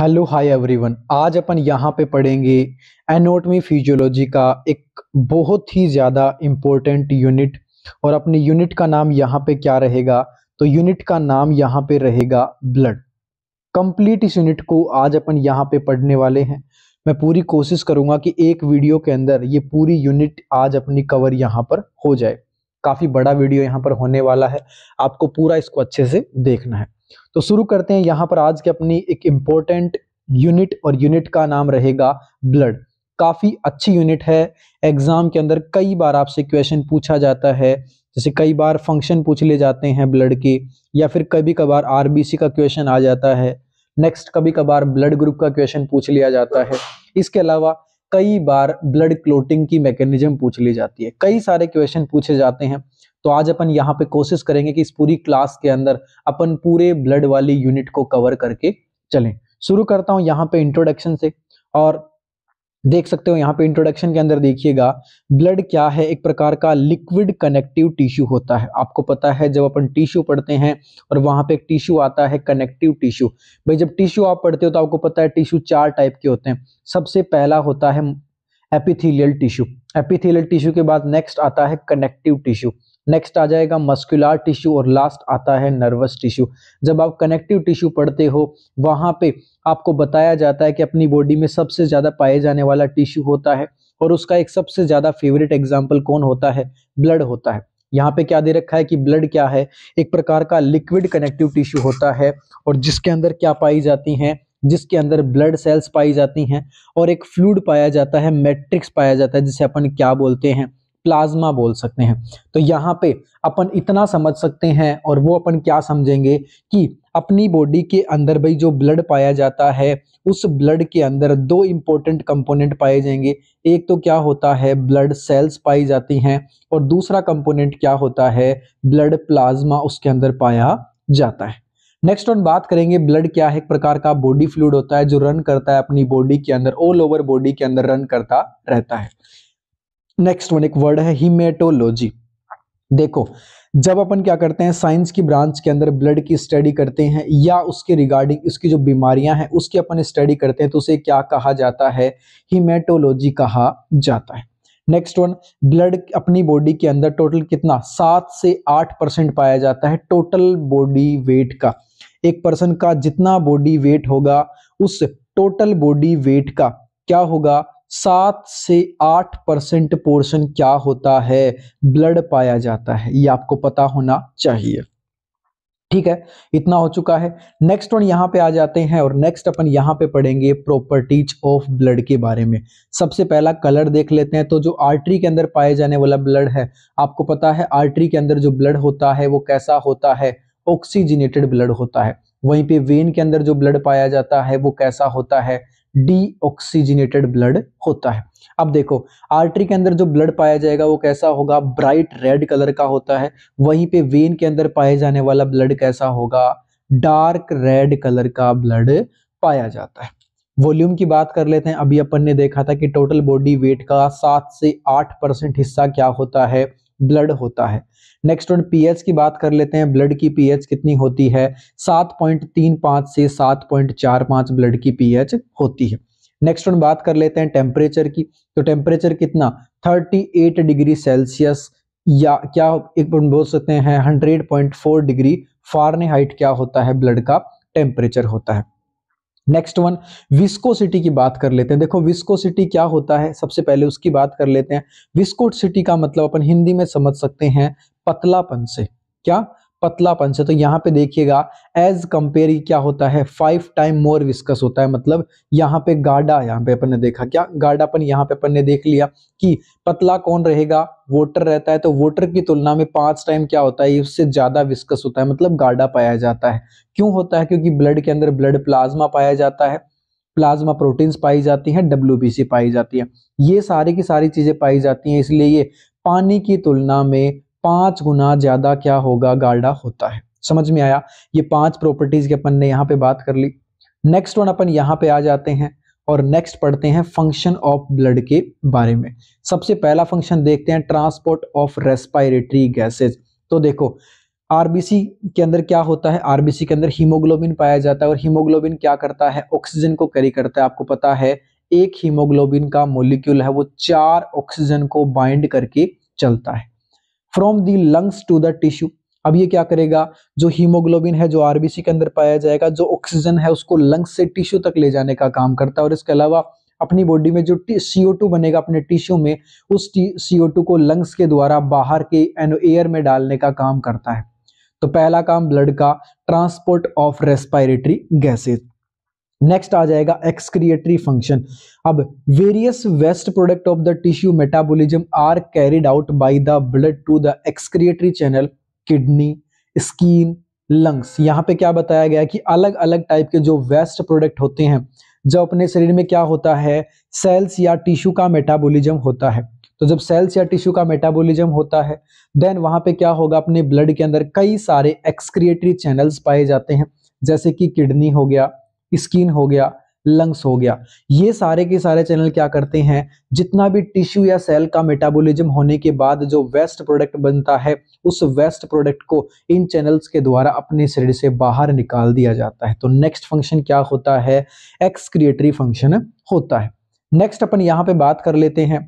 hello hi everyone आज अपन यहाँ पे पढ़ेंगे एनोटमी फिजियोलॉजी का एक बहुत ही ज़्यादा इम्पोर्टेंट यूनिट और अपने यूनिट का नाम यहाँ पे क्या रहेगा तो यूनिट का नाम यहाँ पे रहेगा ब्लड कंप्लीट इस यूनिट को आज अपन यहाँ पे पढ़ने वाले हैं मैं पूरी कोशिश करूँगा कि एक वीडियो के अंदर ये पूरी यूनिट आज अपनी कवर यहाँ पर हो जाए काफ़ी बड़ा वीडियो यहाँ पर होने वाला है आपको पूरा इसको अच्छे से देखना है तो शुरू करते हैं यहां पर आज के अपनी एक इंपॉर्टेंट यूनिट और यूनिट का नाम रहेगा ब्लड काफ़ी अच्छी यूनिट है एग्ज़ाम के अंदर कई बार आपसे क्वेश्चन पूछा जाता है जैसे कई बार फंक्शन पूछ ले जाते हैं ब्लड के या फिर कभी कभार आरबीसी का क्वेश्चन आ जाता है नेक्स्ट कभी कभार ब्लड ग्रुप का क्वेश्चन पूछ लिया जाता है इसके अलावा कई बार ब्लड क्लोटिंग की मैकेनिज्म पूछ ली जाती है कई सारे क्वेश्चन पूछे जाते हैं तो आज अपन यहाँ पे कोशिश करेंगे कि इस पूरी क्लास के अंदर अपन पूरे ब्लड वाली यूनिट को कवर करके चलें शुरू करता हूँ यहाँ पे इंट्रोडक्शन से और देख सकते हो यहाँ पे इंट्रोडक्शन के अंदर देखिएगा ब्लड क्या है एक प्रकार का लिक्विड कनेक्टिव टिश्यू होता है आपको पता है जब अपन टिश्यू पढ़ते हैं और वहां पे एक टिश्यू आता है कनेक्टिव टिश्यू भाई जब टिश्यू आप पढ़ते हो तो आपको पता है टिश्यू चार टाइप के होते हैं सबसे पहला होता है एपिथीलियल टिश्यू एपिथीलियल टिश्यू के बाद नेक्स्ट आता है कनेक्टिव टिश्यू नेक्स्ट आ जाएगा मस्कुलर टिश्यू और लास्ट आता है नर्वस टिश्यू जब आप कनेक्टिव टिश्यू पढ़ते हो वहाँ पे आपको बताया जाता है कि अपनी बॉडी में सबसे ज़्यादा पाए जाने वाला टिश्यू होता है और उसका एक सबसे ज़्यादा फेवरेट एग्जाम्पल कौन होता है ब्लड होता है यहाँ पे क्या दे रखा है कि ब्लड क्या है एक प्रकार का लिक्विड कनेक्टिव टिश्यू होता है और जिसके अंदर क्या पाई जाती हैं जिसके अंदर ब्लड सेल्स पाई जाती हैं और एक फ्लूड पाया जाता है मैट्रिक्स पाया जाता है जिसे अपन क्या बोलते हैं प्लाज्मा बोल सकते हैं तो यहाँ पे अपन इतना समझ सकते हैं और वो अपन क्या समझेंगे कि अपनी बॉडी के अंदर भाई जो ब्लड पाया जाता है उस ब्लड के अंदर दो इंपॉर्टेंट कंपोनेंट पाए जाएंगे एक तो क्या होता है ब्लड सेल्स पाई जाती हैं और दूसरा कंपोनेंट क्या होता है ब्लड प्लाज्मा उसके अंदर पाया जाता है नेक्स्ट ऑन बात करेंगे ब्लड क्या है एक प्रकार का बॉडी फ्लूड होता है जो रन करता है अपनी बॉडी के अंदर ऑल ओवर बॉडी के अंदर रन करता रहता है नेक्स्ट वन एक वर्ड है हिमेटोलॉजी देखो जब अपन क्या करते हैं साइंस की ब्रांच के अंदर ब्लड की स्टडी करते हैं या उसके रिगार्डिंग उसकी जो बीमारियां हैं उसकी अपन स्टडी करते हैं तो उसे क्या कहा जाता है हिमेटोलॉजी कहा जाता है नेक्स्ट वन ब्लड अपनी बॉडी के अंदर टोटल कितना सात से आठ परसेंट पाया जाता है टोटल बॉडी वेट का एक पर्सन का जितना बॉडी वेट होगा उस टोटल बॉडी वेट का क्या होगा सात से आठ परसेंट पोर्शन क्या होता है ब्लड पाया जाता है ये आपको पता होना चाहिए ठीक है इतना हो चुका है नेक्स्ट वन यहाँ पे आ जाते हैं और नेक्स्ट अपन यहाँ पे पढ़ेंगे प्रॉपर्टीज ऑफ ब्लड के बारे में सबसे पहला कलर देख लेते हैं तो जो आर्टरी के अंदर पाए जाने वाला ब्लड है आपको पता है आर्टरी के अंदर जो ब्लड होता है वो कैसा होता है ऑक्सीजनेटेड ब्लड होता है वहीं पे वेन के अंदर जो ब्लड पाया जाता है वो कैसा होता है डीऑक्सीजनेटेड ब्लड होता है अब देखो आर्टरी के अंदर जो ब्लड पाया जाएगा वो कैसा होगा ब्राइट रेड कलर का होता है वहीं पे वेन के अंदर पाए जाने वाला ब्लड कैसा होगा डार्क रेड कलर का ब्लड पाया जाता है वॉल्यूम की बात कर लेते हैं अभी अपन ने देखा था कि टोटल बॉडी वेट का सात से आठ परसेंट हिस्सा क्या होता है ब्लड होता है नेक्स्ट वन पीएच की बात कर लेते हैं ब्लड की पीएच कितनी होती है 7.35 से 7.45 ब्लड की पीएच होती है नेक्स्ट वन बात कर लेते हैं टेम्परेचर की तो टेम्परेचर कितना 38 डिग्री सेल्सियस या क्या एक बोल सकते हैं 100.4 डिग्री फारने क्या होता है ब्लड का टेम्परेचर होता है नेक्स्ट वन विस्कोसिटी की बात कर लेते हैं देखो विस्कोसिटी क्या होता है सबसे पहले उसकी बात कर लेते हैं विस्कोसिटी का मतलब अपन हिंदी में समझ सकते हैं पतलापन से क्या पतलापन से तो यहाँ पे देखिएगा एज कंपेयर क्या होता है फाइव टाइम मोर विस्कस होता है मतलब यहाँ पे गाढ़ा यहाँ पे अपन ने देखा क्या गाढ़ापन यहाँ पे अपन ने देख लिया कि पतला कौन रहेगा वोटर रहता है तो वोटर की तुलना में पांच टाइम क्या होता है उससे ज्यादा विस्कस होता है मतलब गाढ़ा पाया जाता है क्यों होता है क्योंकि ब्लड के अंदर ब्लड प्लाज्मा पाया जाता है प्लाज्मा प्रोटीन्स पाई जाती हैं डब्ल्यू पाई जाती है ये सारी की सारी चीजें पाई जाती हैं इसलिए ये पानी की तुलना में पांच गुना ज्यादा क्या होगा गार्डा होता है समझ में आया ये पांच प्रॉपर्टीज के अपन ने यहाँ पे बात कर ली नेक्स्ट वन अपन यहाँ पे आ जाते हैं और नेक्स्ट पढ़ते हैं फंक्शन ऑफ ब्लड के बारे में सबसे पहला फंक्शन देखते हैं ट्रांसपोर्ट ऑफ रेस्पायरेटरी गैसेज तो देखो आरबीसी के अंदर क्या होता है आरबीसी के अंदर हीमोग्लोबिन पाया जाता है और हीमोग्लोबिन क्या करता है ऑक्सीजन को कैरी करता है आपको पता है एक हीमोग्लोबिन का मोलिक्यूल है वो चार ऑक्सीजन को बाइंड करके चलता है from the lungs to the tissue अब ये क्या करेगा जो हीमोग्लोबिन है जो आरबीसी के अंदर पाया जाएगा जो ऑक्सीजन है उसको लंग्स से टिश्यू तक ले जाने का काम करता है और इसके अलावा अपनी बॉडी में जो सीओ टू बनेगा अपने टिश्यू में उस सीओ टू को लंग्स के द्वारा बाहर के एयर में डालने का काम करता है तो पहला काम ब्लड का transport of respiratory gases next आ जाएगा एक्सक्रिएटरी फंक्शन अब various waste product of the tissue metabolism are carried out by the blood to the excretory channel kidney skin lungs यहाँ पे क्या बताया गया कि अलग अलग टाइप के जो वेस्ट प्रोडक्ट होते हैं जब अपने शरीर में क्या होता है सेल्स या टिश्यू का मेटाबोलिज्म होता है तो जब सेल्स या टिश्यू का मेटाबोलिज्म होता है देन वहां पे क्या होगा अपने ब्लड के अंदर कई सारे एक्सक्रिएटरी चैनल्स पाए जाते हैं जैसे कि किडनी हो गया स्किन हो गया लंग्स हो गया ये सारे के सारे चैनल क्या करते हैं जितना भी टिश्यू या सेल का मेटाबॉलिज्म होने के बाद जो वेस्ट प्रोडक्ट बनता है उस वेस्ट प्रोडक्ट को इन चैनल्स के द्वारा अपने शरीर से बाहर निकाल दिया जाता है तो नेक्स्ट फंक्शन क्या होता है एक्सक्रिएटरी फंक्शन होता है नेक्स्ट अपन यहाँ पे बात कर लेते हैं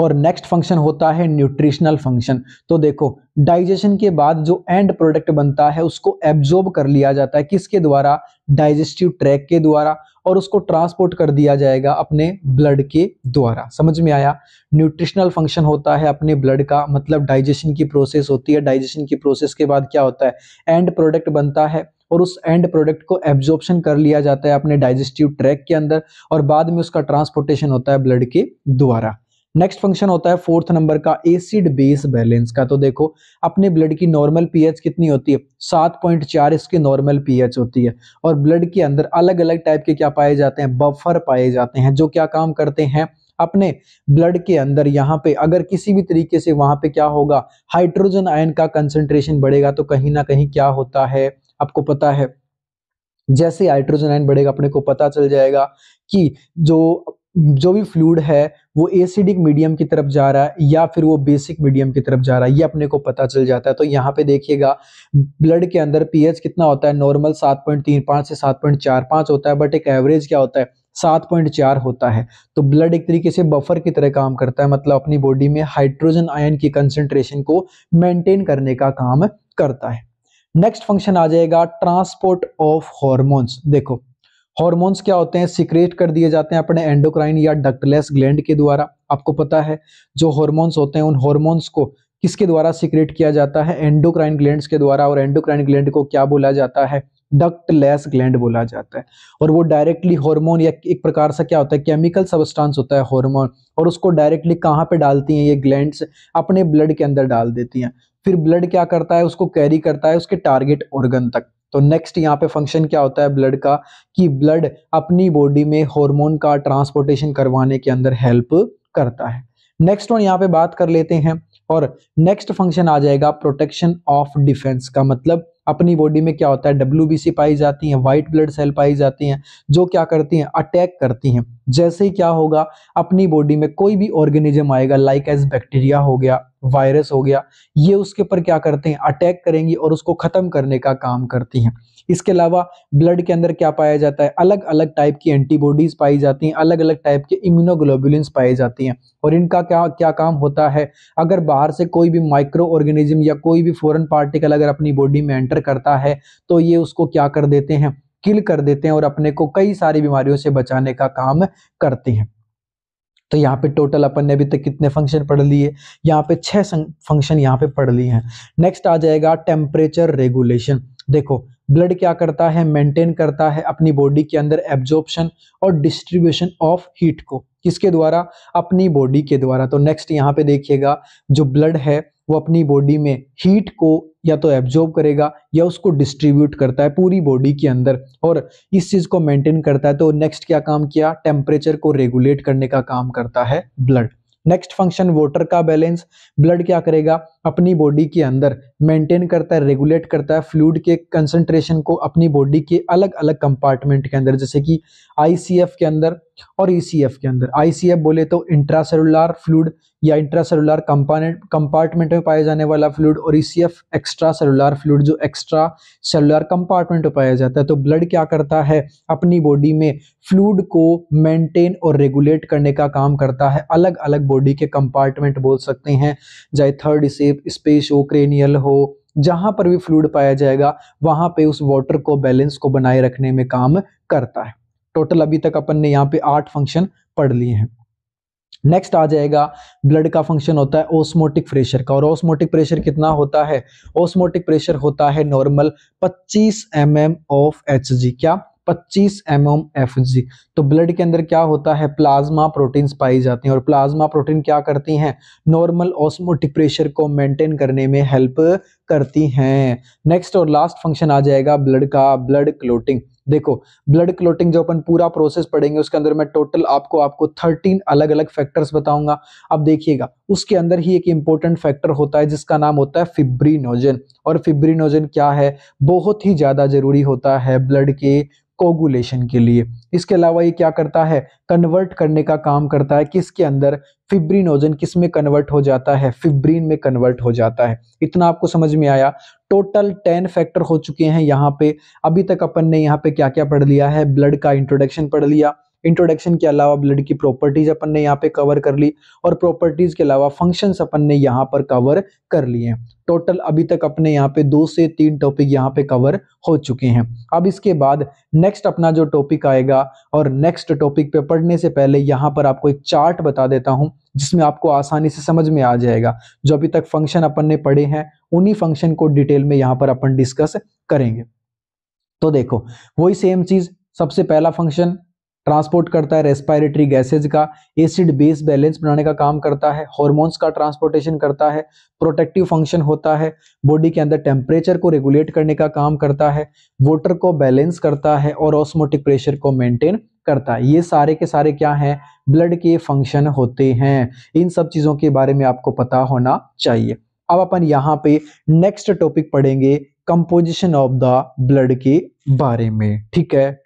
और नेक्स्ट फंक्शन होता है न्यूट्रिशनल फंक्शन तो देखो डाइजेशन के बाद जो एंड प्रोडक्ट बनता है उसको एब्जॉर्ब कर लिया जाता है किसके द्वारा डाइजेस्टिव ट्रैक के द्वारा और उसको ट्रांसपोर्ट कर दिया जाएगा अपने ब्लड के द्वारा समझ में आया न्यूट्रिशनल फंक्शन होता है अपने ब्लड का मतलब डाइजेशन की प्रोसेस होती है डाइजेशन की प्रोसेस के बाद क्या होता है एंड प्रोडक्ट बनता है और उस एंड प्रोडक्ट को एब्जॉर्प्शन कर लिया जाता है अपने डाइजेस्टिव ट्रैक के अंदर और बाद में उसका ट्रांसपोर्टेशन होता है ब्लड के द्वारा नेक्स्ट फंक्शन होता है फोर्थ नंबर का एसिड बेस बैलेंस का तो देखो अपने ब्लड की नॉर्मल पीएच कितनी होती है सात पॉइंट चार इसकी नॉर्मल पीएच होती है और ब्लड के अंदर अलग अलग टाइप के क्या पाए जाते हैं बफर पाए जाते हैं जो क्या काम करते हैं अपने ब्लड के अंदर यहाँ पे अगर किसी भी तरीके से वहां पे क्या होगा हाइड्रोजन आयन का कंसेंट्रेशन बढ़ेगा तो कहीं ना कहीं क्या होता है आपको पता है जैसे हाइड्रोजन आयन बढ़ेगा अपने को पता चल जाएगा कि जो जो भी फ्लूड है वो एसिडिक मीडियम की तरफ जा रहा है या फिर वो बेसिक मीडियम की तरफ जा रहा है ये अपने को पता चल जाता है तो यहाँ पे देखिएगा ब्लड के अंदर पीएच कितना होता है नॉर्मल सात पॉइंट तीन पाँच से सात पॉइंट चार पाँच होता है बट एक एवरेज क्या होता है सात पॉइंट चार होता है तो ब्लड एक तरीके से बफर की तरह काम करता है मतलब अपनी बॉडी में हाइड्रोजन आयन की कंसेंट्रेशन को मेंटेन करने का काम करता है नेक्स्ट फंक्शन आ जाएगा ट्रांसपोर्ट ऑफ हॉर्मोन्स देखो हॉर्मोन्स क्या होते हैं सिक्रेट कर दिए जाते हैं अपने एंडोक्राइन या डक्टलेस ग्लैंड के द्वारा आपको पता है जो हॉर्मोन्स होते हैं उन हॉर्मोन्स को किसके द्वारा सिक्रेट किया जाता है एंडोक्राइन ग्लैंड्स के द्वारा और एंडोक्राइन ग्लैंड को क्या बोला जाता है डक्टलेस ग्लैंड बोला जाता है और वो डायरेक्टली हॉर्मोन या एक प्रकार से क्या होता है केमिकल सबस्टांस होता है हॉर्मोन और उसको डायरेक्टली कहाँ पे डालती हैं ये ग्लैंड अपने ब्लड के अंदर डाल देती हैं फिर ब्लड क्या करता है उसको कैरी करता है उसके टारगेट ऑर्गन तक तो नेक्स्ट यहाँ पे फंक्शन क्या होता है ब्लड का कि ब्लड अपनी बॉडी में हॉर्मोन का ट्रांसपोर्टेशन करवाने के अंदर हेल्प करता है नेक्स्ट वन यहाँ पे बात कर लेते हैं और नेक्स्ट फंक्शन आ जाएगा प्रोटेक्शन ऑफ डिफेंस का मतलब अपनी बॉडी में क्या होता है डब्ल्यू पाई जाती हैं व्हाइट ब्लड सेल पाई जाती हैं जो क्या करती हैं अटैक करती हैं जैसे ही क्या होगा अपनी बॉडी में कोई भी ऑर्गेनिज्म आएगा लाइक एज बैक्टीरिया हो गया वायरस हो गया ये उसके ऊपर क्या करते हैं अटैक करेंगी और उसको खत्म करने का काम करती हैं इसके अलावा ब्लड के अंदर क्या पाया जाता है अलग अलग टाइप की एंटीबॉडीज पाई जाती हैं अलग अलग टाइप के इम्यूनोग्लोबुलस पाई जाती हैं और इनका क्या क्या काम होता है अगर बाहर से कोई भी माइक्रो ऑर्गेनिज्म या कोई भी फॉरन पार्टिकल अगर अपनी बॉडी में एंटर करता है तो ये उसको क्या कर देते हैं किल कर देते हैं और अपने को कई सारी बीमारियों से बचाने का काम करते हैं तो यहाँ पे टोटल अपन ने अभी तक कितने फंक्शन पढ़ लिए यहाँ पे छह फंक्शन यहाँ पे पढ़ लिए हैं नेक्स्ट आ जाएगा टेम्परेचर रेगुलेशन देखो ब्लड क्या करता है मेंटेन करता है अपनी बॉडी के अंदर एब्जॉर्प्शन और डिस्ट्रीब्यूशन ऑफ हीट को किसके द्वारा अपनी बॉडी के द्वारा तो नेक्स्ट यहाँ पे देखिएगा जो ब्लड है वो अपनी बॉडी में हीट को या तो एब्जॉर्ब करेगा या उसको डिस्ट्रीब्यूट करता है पूरी बॉडी के अंदर और इस चीज़ को मेंटेन करता है तो नेक्स्ट क्या काम किया टेम्परेचर को रेगुलेट करने का काम करता है ब्लड नेक्स्ट फंक्शन वाटर का बैलेंस ब्लड क्या करेगा अपनी बॉडी के अंदर मेंटेन करता है रेगुलेट करता है फ्लूड के कंसंट्रेशन को अपनी बॉडी के अलग अलग कंपार्टमेंट के अंदर जैसे कि आईसीएफ के अंदर और ईसीएफ e के अंदर आईसीएफ बोले तो इंट्रासेलुलर फ्लूड या इंट्रासेलुलर कंपार्टमेंट कंपार्टमेंट में पाया जाने वाला फ्लूड और ईसीएफ एक्स्ट्रा सेलुलर फ्लूड जो एक्स्ट्रा सेलुलर कंपार्टमेंट में पाया जाता है तो ब्लड क्या करता है अपनी बॉडी में फ्लूड को मेंटेन और रेगुलेट करने का काम करता है अलग अलग बॉडी के कंपार्टमेंट बोल सकते हैं चाहे थर्ड इसे स्पेस हो क्रेनियल हो जहां पर भी फ्लूड पाया जाएगा वहां पे उस वाटर को बैलेंस को बनाए रखने में काम करता है टोटल अभी तक अपन ने यहाँ पे आठ फंक्शन पढ़ लिए हैं नेक्स्ट आ जाएगा ब्लड का फंक्शन होता है ओस्मोटिक प्रेशर का और ओस्मोटिक प्रेशर कितना होता है ओस्मोटिक प्रेशर होता है normal 25 M M of H क्या 25 एम एम एफ जी तो ब्लड के अंदर क्या होता है प्लाज्मा प्रोटीन्स पाई जाती हैं और प्लाज्मा प्रोटीन क्या करती हैं नॉर्मल ऑस्मोटिक प्रेशर को मेंटेन करने में हेल्प करती हैं नेक्स्ट और लास्ट फंक्शन आ जाएगा ब्लड का ब्लड क्लोटिंग देखो ब्लड क्लोटिंग जो अपन पूरा प्रोसेस पढ़ेंगे उसके अंदर मैं टोटल आपको आपको 13 अलग अलग फैक्टर्स बताऊंगा अब देखिएगा उसके अंदर ही एक इंपॉर्टेंट फैक्टर होता है जिसका नाम होता है फिब्रिनोजन और फिब्रिनोजन क्या है बहुत ही ज़्यादा जरूरी होता है ब्लड के कोगुलेशन के लिए इसके अलावा ये क्या करता है कन्वर्ट करने का काम करता है किसके अंदर फिब्रिनोजन किस में कन्वर्ट हो जाता है फिब्रीन में कन्वर्ट हो जाता है इतना आपको समझ में आया टोटल टेन फैक्टर हो चुके हैं यहाँ पे अभी तक अपन ने यहाँ पे क्या क्या पढ़ लिया है ब्लड का इंट्रोडक्शन पढ़ लिया इंट्रोडक्शन के अलावा ब्लड की प्रॉपर्टीज अपन ने यहाँ पे कवर कर ली और प्रॉपर्टीज के अलावा फंक्शंस अपन ने यहाँ पर कवर कर लिए टोटल अभी तक अपने यहाँ पे दो से तीन टॉपिक यहाँ पे कवर हो चुके हैं अब इसके बाद नेक्स्ट अपना जो टॉपिक आएगा और नेक्स्ट टॉपिक पे पढ़ने से पहले यहाँ पर आपको एक चार्ट बता देता हूँ जिसमें आपको आसानी से समझ में आ जाएगा जो अभी तक फंक्शन अपन ने पढ़े हैं उन्हीं फंक्शन को डिटेल में यहाँ पर अपन डिस्कस करेंगे तो देखो वही सेम चीज सबसे पहला फंक्शन ट्रांसपोर्ट करता है रेस्पायरेटरी गैसेज का एसिड बेस बैलेंस बनाने का काम करता है हॉर्मोन्स का ट्रांसपोर्टेशन करता है प्रोटेक्टिव फंक्शन होता है बॉडी के अंदर टेम्परेचर को रेगुलेट करने का काम करता है वाटर को बैलेंस करता है और ऑस्मोटिक प्रेशर को मेंटेन करता है ये सारे के सारे क्या हैं ब्लड के फंक्शन होते हैं इन सब चीज़ों के बारे में आपको पता होना चाहिए अब अपन यहाँ पे नेक्स्ट टॉपिक पढ़ेंगे कंपोजिशन ऑफ द ब्लड के बारे में ठीक है